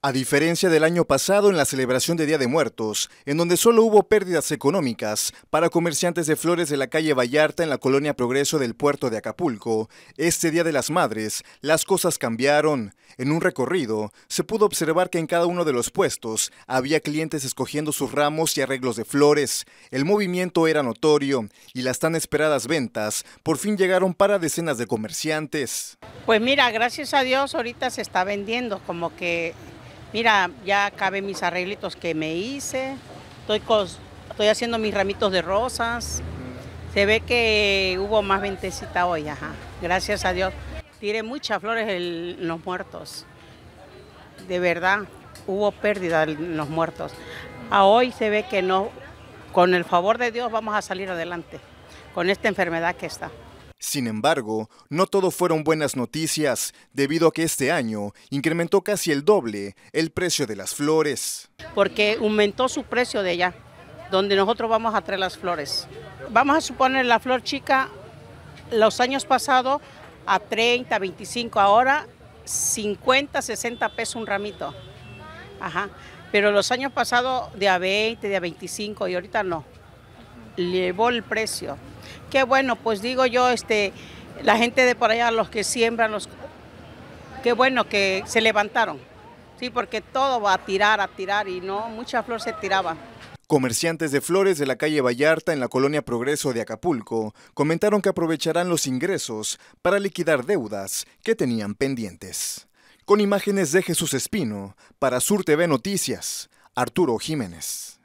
A diferencia del año pasado en la celebración de Día de Muertos, en donde solo hubo pérdidas económicas para comerciantes de flores de la calle Vallarta en la colonia Progreso del puerto de Acapulco, este Día de las Madres las cosas cambiaron. En un recorrido se pudo observar que en cada uno de los puestos había clientes escogiendo sus ramos y arreglos de flores. El movimiento era notorio y las tan esperadas ventas por fin llegaron para decenas de comerciantes. Pues mira, gracias a Dios ahorita se está vendiendo, como que Mira, ya acabé mis arreglitos que me hice, estoy, estoy haciendo mis ramitos de rosas. Se ve que hubo más ventecita hoy, ajá. Gracias a Dios. Tiré muchas flores en los muertos. De verdad, hubo pérdida en los muertos. hoy se ve que no, con el favor de Dios vamos a salir adelante con esta enfermedad que está. Sin embargo, no todo fueron buenas noticias, debido a que este año incrementó casi el doble el precio de las flores. Porque aumentó su precio de allá, donde nosotros vamos a traer las flores. Vamos a suponer la flor chica los años pasados a 30, 25, ahora 50, 60 pesos un ramito. Pero los años pasados de a 20, de a 25 y ahorita no. Llevó el precio. Qué bueno, pues digo yo, este, la gente de por allá, los que siembran, los, qué bueno que se levantaron, sí, porque todo va a tirar, a tirar y no, mucha flor se tiraba. Comerciantes de flores de la calle Vallarta en la colonia Progreso de Acapulco comentaron que aprovecharán los ingresos para liquidar deudas que tenían pendientes. Con imágenes de Jesús Espino, para Sur TV Noticias, Arturo Jiménez.